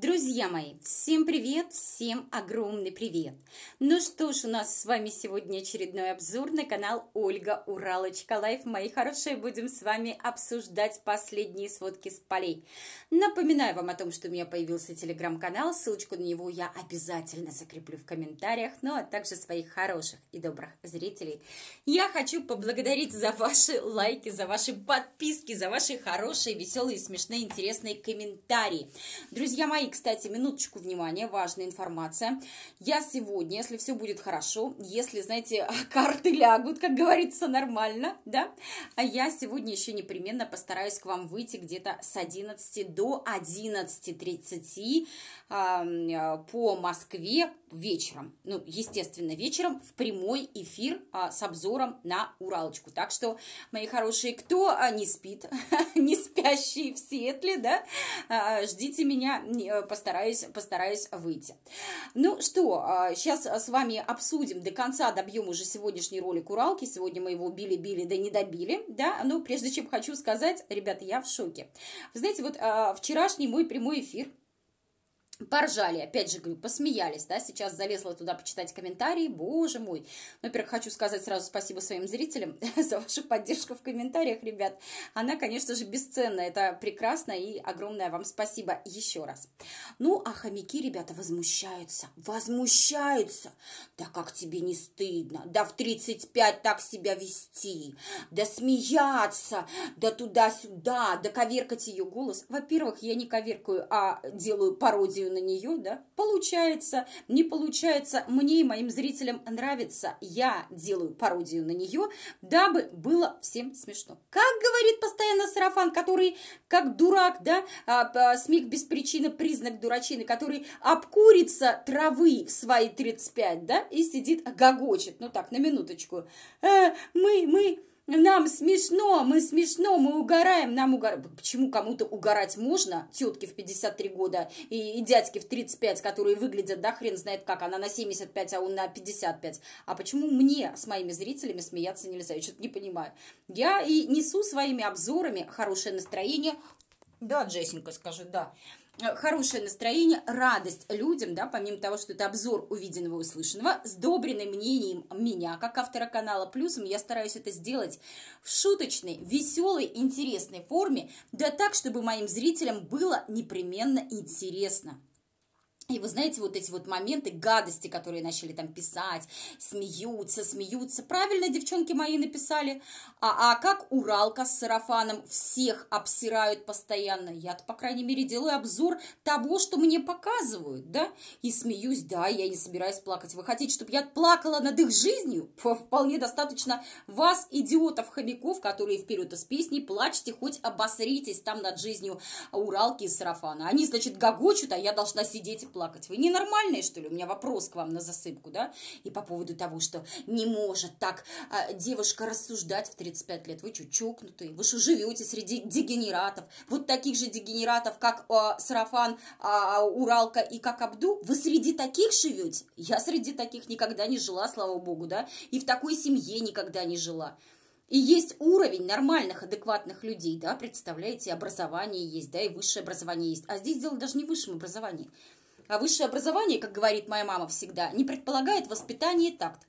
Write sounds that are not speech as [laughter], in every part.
Друзья мои, всем привет, всем огромный привет! Ну что ж, у нас с вами сегодня очередной обзор на канал Ольга Уралочка Лайф. Мои хорошие, будем с вами обсуждать последние сводки с полей. Напоминаю вам о том, что у меня появился телеграм-канал, ссылочку на него я обязательно закреплю в комментариях, ну а также своих хороших и добрых зрителей. Я хочу поблагодарить за ваши лайки, за ваши подписки, за ваши хорошие, веселые, смешные, интересные комментарии. Друзья мои, и, кстати, минуточку внимания, важная информация. Я сегодня, если все будет хорошо, если, знаете, [laughs] карты лягут, как говорится, нормально, да, а я сегодня еще непременно постараюсь к вам выйти где-то с 11 до 11.30 э, по Москве вечером. Ну, естественно, вечером в прямой эфир а, с обзором на Уралочку. Так что, мои хорошие, кто а, не спит, [laughs] не спящие в Сиэтле, да, а, ждите меня, э, постараюсь, постараюсь выйти. Ну что, а, сейчас а, с вами обсудим, до конца добьем уже сегодняшний ролик Уралки. Сегодня мы его били-били, да не добили, да. Но ну, прежде чем хочу сказать, ребята, я в шоке. Вы знаете, вот а, вчерашний мой прямой эфир Поржали, опять же, говорю, посмеялись, да, сейчас залезла туда почитать комментарии, боже мой. Ну, во-первых, хочу сказать сразу спасибо своим зрителям [laughs] за вашу поддержку в комментариях, ребят. Она, конечно же, бесценна, это прекрасно, и огромное вам спасибо еще раз. Ну, а хомяки, ребята, возмущаются, возмущаются. Да как тебе не стыдно, да в 35 так себя вести, да смеяться, да туда-сюда, да коверкать ее голос. Во-первых, я не коверкаю, а делаю пародию реакцию на нее, да, получается, не получается, мне и моим зрителям нравится, я делаю пародию на нее, дабы было всем смешно. Как говорит постоянно Сарафан, который как дурак, да, а, смех без причины, признак дурачины, который обкурится травы в свои 35, да, и сидит, гогочет, ну так, на минуточку, э, мы, мы, нам смешно, мы смешно, мы угораем, нам угораем. Почему кому-то угорать можно, тетке в 53 года и, и дядьке в 35, которые выглядят, да хрен знает как, она на 75, а он на 55. А почему мне с моими зрителями смеяться нельзя? Я что-то не понимаю. Я и несу своими обзорами хорошее настроение. Да, Джессинка, скажи, да. Э, хорошее настроение, радость людям, да, помимо того, что это обзор увиденного и услышанного, с сдобренный мнением меня, как автора канала, плюсом я стараюсь это сделать в шуточной, веселой, интересной форме, да так, чтобы моим зрителям было непременно интересно. И вы знаете, вот эти вот моменты гадости, которые начали там писать, смеются, смеются. Правильно девчонки мои написали. А, а как Уралка с сарафаном всех обсирают постоянно. я по крайней мере, делаю обзор того, что мне показывают, да? И смеюсь, да, я не собираюсь плакать. Вы хотите, чтобы я плакала над их жизнью? Вполне достаточно вас, идиотов, хомяков, которые вперед из песни плачьте, хоть обосритесь там над жизнью Уралки и сарафана. Они, значит, гогочут, а я должна сидеть и плакать плакать. Вы ненормальные, что ли? У меня вопрос к вам на засыпку, да? И по поводу того, что не может так а, девушка рассуждать в 35 лет. Вы что, чокнутые? Вы что, живете среди дегенератов? Вот таких же дегенератов, как а, Сарафан, а, Уралка и как Абду? Вы среди таких живете? Я среди таких никогда не жила, слава богу, да? И в такой семье никогда не жила. И есть уровень нормальных, адекватных людей, да, представляете, образование есть, да, и высшее образование есть. А здесь дело даже не в высшем образовании. А высшее образование, как говорит моя мама всегда, не предполагает воспитание и такт.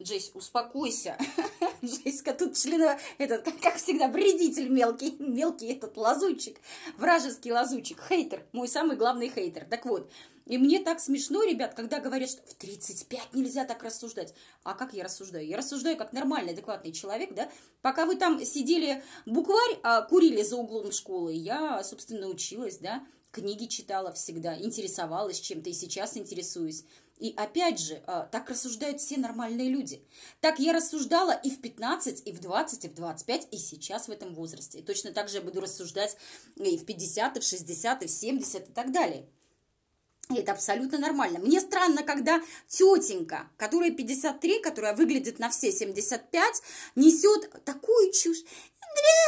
Джейс, успокойся. [laughs] [laughs] Жеська тут члена, этот, [laughs] как всегда, вредитель мелкий, мелкий этот лазучик, вражеский лазучик, хейтер, мой самый главный хейтер. Так вот, и мне так смешно, ребят, когда говорят, что в 35 нельзя так рассуждать. А как я рассуждаю? Я рассуждаю как нормальный, адекватный человек, да? Пока вы там сидели букварь, а курили за углом школы, я, собственно, училась, да? Книги читала всегда, интересовалась чем-то и сейчас интересуюсь. И опять же, э, так рассуждают все нормальные люди. Так я рассуждала и в 15, и в 20, и в 25, и сейчас в этом возрасте. И точно так же я буду рассуждать э, и в 50, и в 60, и в 70, и так далее. И это абсолютно нормально. Мне странно, когда тетенька, которая 53, которая выглядит на все 75, несет такую чушь. Андрей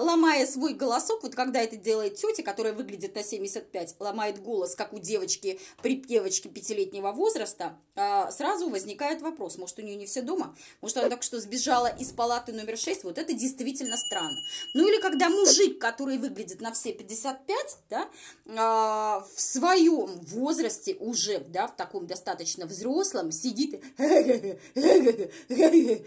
ломая свой голосок, вот когда это делает тетя, которая выглядит на 75, ломает голос, как у девочки, припевочки пятилетнего возраста, а, сразу возникает вопрос, может, у нее не все дома? Может, она только что сбежала из палаты номер 6? Вот это действительно странно. Ну или когда мужик, который выглядит на все 55, да, а, в своем возрасте уже, да, в таком достаточно взрослом, сидит и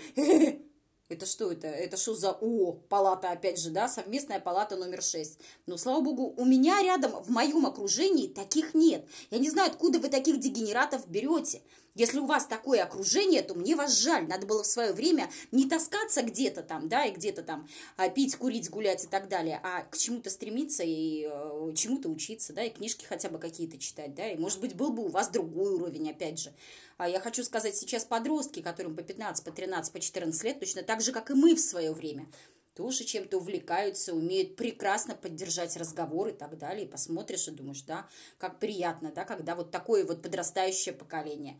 [laughs] Это что это? Это что за О? Палата, опять же, да, совместная палата номер 6. Но, ну, слава богу, у меня рядом, в моем окружении таких нет. Я не знаю, откуда вы таких дегенератов берете. Если у вас такое окружение, то мне вас жаль. Надо было в свое время не таскаться где-то там, да, и где-то там а, пить, курить, гулять и так далее, а к чему-то стремиться и э, чему-то учиться, да, и книжки хотя бы какие-то читать, да, и, может быть, был бы у вас другой уровень, опять же. А я хочу сказать, сейчас подростки, которым по 15, по 13, по 14 лет, точно так же, как и мы в свое время – тоже чем-то увлекаются, умеют прекрасно поддержать разговор и так далее. И посмотришь и думаешь, да, как приятно, да, когда вот такое вот подрастающее поколение.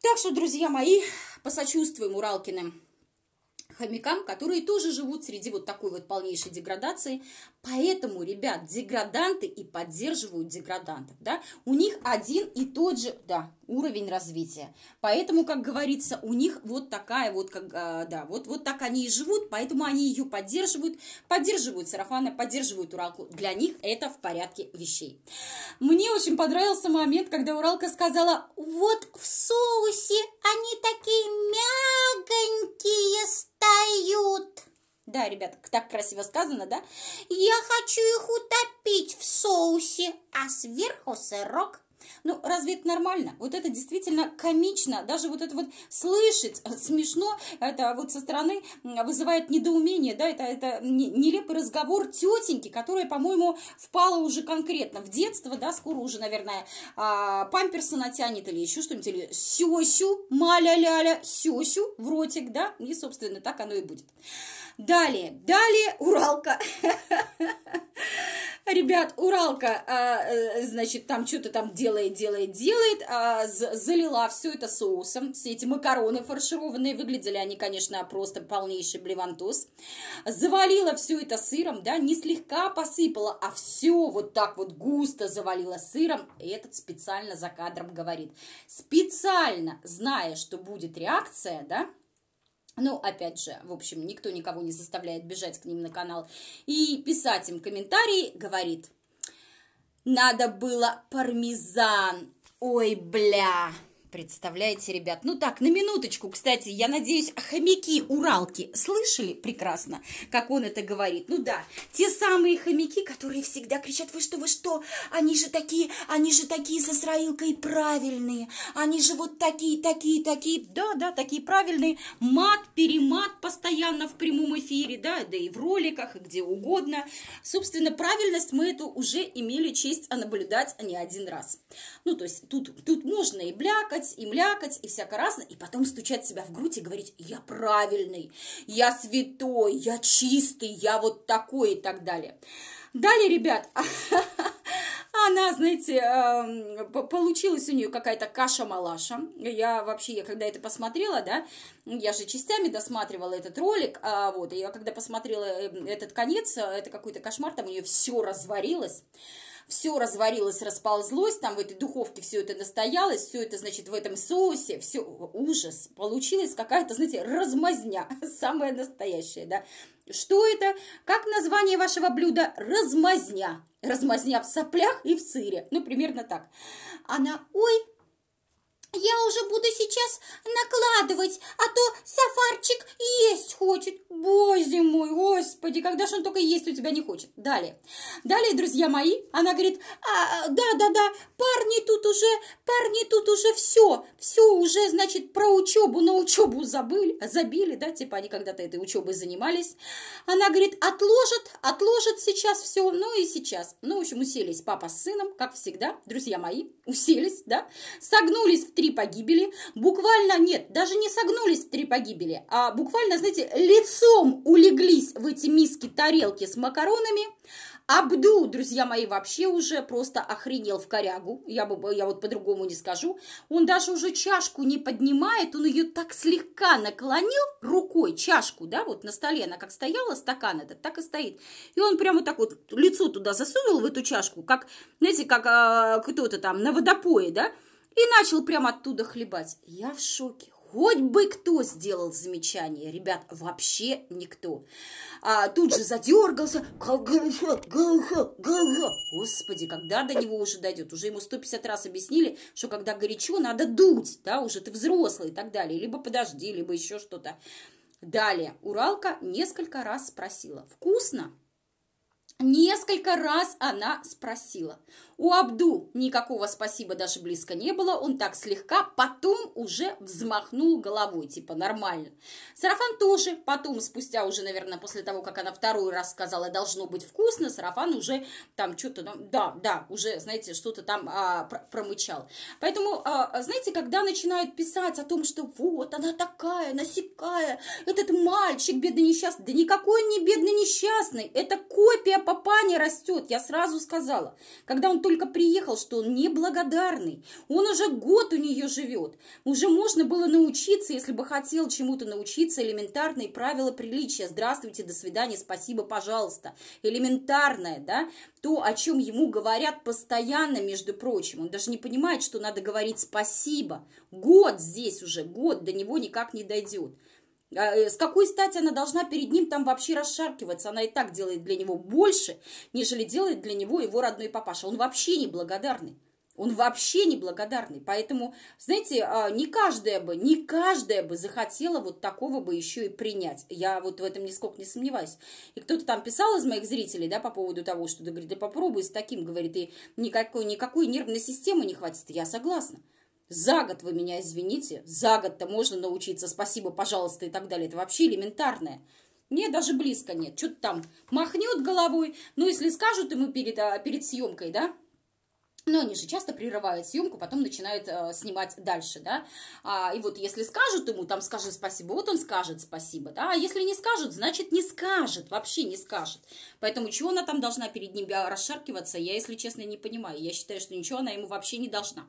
Так что, друзья мои, посочувствуем Уралкиным хомякам, которые тоже живут среди вот такой вот полнейшей деградации. Поэтому, ребят, деграданты и поддерживают деградантов, да, у них один и тот же, да, уровень развития. Поэтому, как говорится, у них вот такая вот, как, а, да, вот, вот так они и живут, поэтому они ее поддерживают, поддерживают сарафана, поддерживают Уралку. Для них это в порядке вещей. Мне очень понравился момент, когда Уралка сказала, вот в соусе они такие мягонькие стают. Да, ребят, так красиво сказано, да? Я хочу их утопить в соусе, а сверху сырок ну, разве это нормально? Вот это действительно комично. Даже вот это вот слышать э, смешно, это вот со стороны вызывает недоумение, да, это, это нелепый разговор тетеньки, которая, по-моему, впала уже конкретно в детство, да, скоро уже, наверное, а, памперсы натянет или еще что-нибудь, или сёсю, маля-ляля, сёсю в ротик, да, и, собственно, так оно и будет. Далее, далее Уралка. Ребят, Уралка, а, э, значит, там что-то там делает, делает, делает, а, залила все это соусом. Все эти макароны фаршированные, выглядели они, конечно, просто полнейший блевантос. Завалила все это сыром, да, не слегка посыпала, а все вот так вот густо завалила сыром. И этот специально за кадром говорит. Специально, зная, что будет реакция, да, ну, опять же, в общем, никто никого не заставляет бежать к ним на канал. И писать им комментарии говорит, надо было пармезан. Ой, бля, Представляете, ребят, ну так, на минуточку, кстати, я надеюсь, хомяки уралки слышали прекрасно, как он это говорит? Ну да, те самые хомяки, которые всегда кричат, вы что, вы что, они же такие, они же такие со сраилкой правильные, они же вот такие, такие, такие, да, да, такие правильные, мат, перемат постоянно в прямом эфире, да, да и в роликах, и где угодно. Собственно, правильность мы эту уже имели честь наблюдать не один раз. Ну, то есть тут, тут можно и бляка, мякоть, и млякать и всяко разное, и потом стучать себя в грудь и говорить, я правильный, я святой, я чистый, я вот такой и так далее. Далее, ребят, [laughs] она, знаете, эм, получилась у нее какая-то каша-малаша. Я вообще, я когда это посмотрела, да, я же частями досматривала этот ролик, а вот, и я когда посмотрела эм, этот конец, э, это какой-то кошмар, там у нее все разварилось все разварилось, расползлось, там в этой духовке все это настоялось, все это, значит, в этом соусе, все, ужас, получилась какая-то, знаете, размазня, [laughs] самая настоящая, да. Что это? Как название вашего блюда? Размазня. Размазня в соплях и в сыре. Ну, примерно так. Она, ой, я уже буду сейчас накладывать, а то сафарчик есть хочет. Боже мой, Господи, когда же он только есть у тебя не хочет. Далее. Далее, друзья мои, она говорит, «А, да, да, да, парни тут уже, парни тут уже все, все уже, значит, про учебу, на учебу забыли, забили, да, типа они когда-то этой учебой занимались. Она говорит, отложат, отложат сейчас все, ну и сейчас. Ну, в общем, уселись папа с сыном, как всегда, друзья мои, уселись, да, согнулись в три погибели, буквально, нет, даже не согнулись в три погибели, а буквально, знаете, лицом улеглись в эти миски миски, тарелки с макаронами. Абду, друзья мои, вообще уже просто охренел в корягу, я, бы, я вот по-другому не скажу. Он даже уже чашку не поднимает, он ее так слегка наклонил рукой, чашку, да, вот на столе она как стояла, стакан этот, так и стоит. И он прямо так вот лицо туда засунул, в эту чашку, как, знаете, как а, кто-то там на водопое, да, и начал прямо оттуда хлебать. Я в шоке. Хоть бы кто сделал замечание, ребят, вообще никто. А, тут же задергался. Господи, когда до него уже дойдет? Уже ему 150 раз объяснили, что когда горячо, надо дуть, да, уже ты взрослый и так далее. Либо подожди, либо еще что-то. Далее Уралка несколько раз спросила, вкусно? Несколько раз она спросила. У Абду никакого спасибо даже близко не было, он так слегка, потом уже взмахнул головой, типа нормально. Сарафан тоже, потом, спустя уже, наверное, после того, как она второй раз сказала, должно быть вкусно, Сарафан уже там что-то, ну, да, да, уже, знаете, что-то там а, промычал. Поэтому, а, знаете, когда начинают писать о том, что вот она такая, насекая, этот мальчик бедный несчастный, да никакой он не бедный несчастный, это копия папа не растет, я сразу сказала. Когда он только приехал, что он неблагодарный. Он уже год у нее живет. Уже можно было научиться, если бы хотел чему-то научиться, элементарные правила приличия. Здравствуйте, до свидания, спасибо, пожалуйста. Элементарное, да? То, о чем ему говорят постоянно, между прочим. Он даже не понимает, что надо говорить спасибо. Год здесь уже, год до него никак не дойдет. А, э, с какой стати она должна перед ним там вообще расшаркиваться? Она и так делает для него больше, нежели делает для него его родной папаша. Он вообще неблагодарный. Он вообще неблагодарный. Поэтому, знаете, а, не каждая бы, не каждая бы захотела вот такого бы еще и принять. Я вот в этом нисколько не сомневаюсь. И кто-то там писал из моих зрителей, да, по поводу того, что, да, говорит, да попробуй с таким, говорит, и никакой, никакой нервной системы не хватит. Я согласна. За год вы меня извините, за год-то можно научиться, спасибо, пожалуйста и так далее. Это вообще элементарное. Мне даже близко нет. Что-то там махнет головой. Ну, если скажут ему перед, а, перед съемкой, да, но ну, они же часто прерывают съемку, потом начинают э, снимать дальше, да. А, и вот если скажут ему, там скажи спасибо, вот он скажет спасибо, да. А если не скажут, значит не скажет, вообще не скажет. Поэтому чего она там должна перед ним расшаркиваться, я, если честно, не понимаю. Я считаю, что ничего она ему вообще не должна.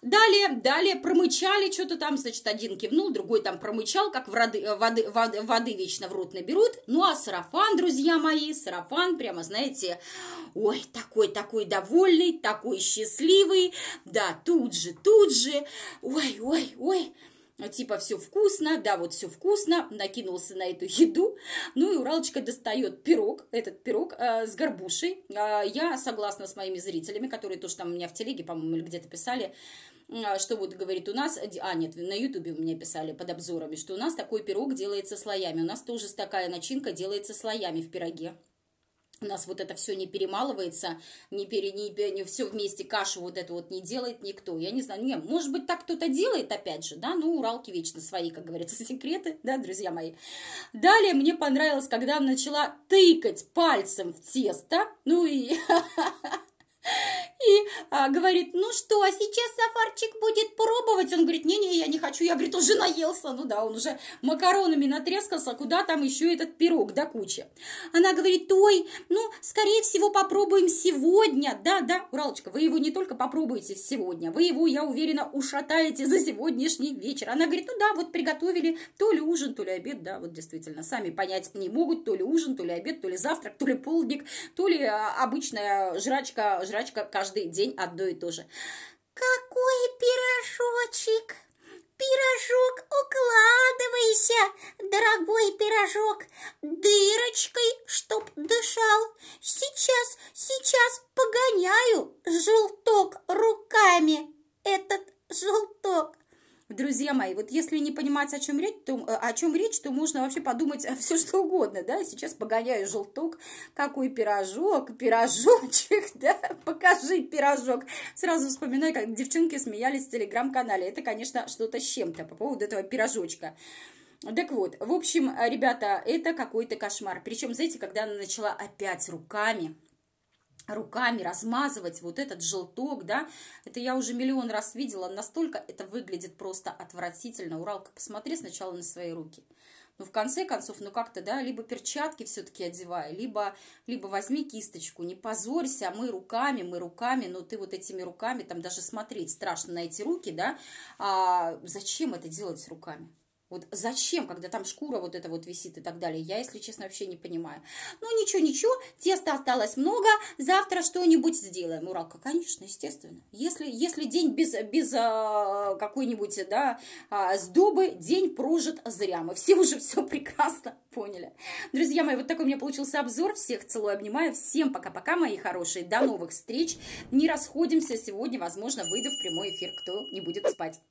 Далее, далее промычали что-то там, значит, один кивнул, другой там промычал, как в роды, э, воды, воды, воды вечно в рот наберут. Ну, а сарафан, друзья мои, сарафан, прямо, знаете, ой, такой-такой довольный, такой счастливый, да, тут же, тут же, ой-ой-ой типа все вкусно, да, вот все вкусно, накинулся на эту еду. Ну и Уралочка достает пирог, этот пирог э, с горбушей. Э, я согласна с моими зрителями, которые тоже там у меня в телеге, по-моему, или где-то писали, э, что вот говорит у нас, а нет, на ютубе у меня писали под обзорами, что у нас такой пирог делается слоями, у нас тоже такая начинка делается слоями в пироге у нас вот это все не перемалывается, не, пере, не, не все вместе, кашу вот это вот не делает никто. Я не знаю, не, может быть, так кто-то делает, опять же, да, ну, уралки вечно свои, как говорится, [laughs] секреты, да, друзья мои. Далее мне понравилось, когда начала тыкать пальцем в тесто, ну и [laughs] И а, говорит, ну что, а сейчас Сафарчик будет пробовать? Он говорит, не-не, я не хочу. Я, говорит, уже наелся. Ну да, он уже макаронами натрескался, куда там еще этот пирог да, куча Она говорит, ой, ну, скорее всего, попробуем сегодня. Да, да, Уралочка, вы его не только попробуете сегодня, вы его, я уверена, ушатаете за сегодняшний вечер. Она говорит, ну да, вот приготовили то ли ужин, то ли обед, да, вот действительно, сами понять не могут, то ли ужин, то ли обед, то ли завтрак, то ли полдник, то ли а, обычная жрачка, жрачка жрачка каждый день одно и то же. Какой пирожочек! Пирожок, укладывайся, дорогой пирожок, дырочкой, чтоб дышал. Сейчас, сейчас погоняю желток руками, этот желток друзья мои, вот если не понимать, о чем речь, то, э, о чем речь, то можно вообще подумать э, все что угодно, да, сейчас погоняю желток, какой пирожок, пирожочек, [laughs] да, покажи пирожок. Сразу вспоминаю, как девчонки смеялись в телеграм-канале, это, конечно, что-то с чем-то по поводу этого пирожочка. Так вот, в общем, э, ребята, это какой-то кошмар. Причем, знаете, когда она начала опять руками руками размазывать вот этот желток, да, это я уже миллион раз видела, настолько это выглядит просто отвратительно. Уралка, посмотри сначала на свои руки. Ну, в конце концов, ну как-то, да, либо перчатки все-таки одевай, либо, либо возьми кисточку, не позорься, а мы руками, мы руками, но ну, ты вот этими руками, там даже смотреть страшно на эти руки, да, а зачем это делать руками? Вот зачем, когда там шкура вот эта вот висит и так далее? Я, если честно, вообще не понимаю. Ну, ничего, ничего, теста осталось много, завтра что-нибудь сделаем. Уралка, конечно, естественно. Если, если день без, без а, какой-нибудь, да, а, сдобы, день прожит зря. Мы все уже все прекрасно поняли. Друзья мои, вот такой у меня получился обзор. Всех целую, обнимаю. Всем пока-пока, мои хорошие. До новых встреч. Не расходимся. Сегодня, возможно, выйду в прямой эфир, кто не будет спать.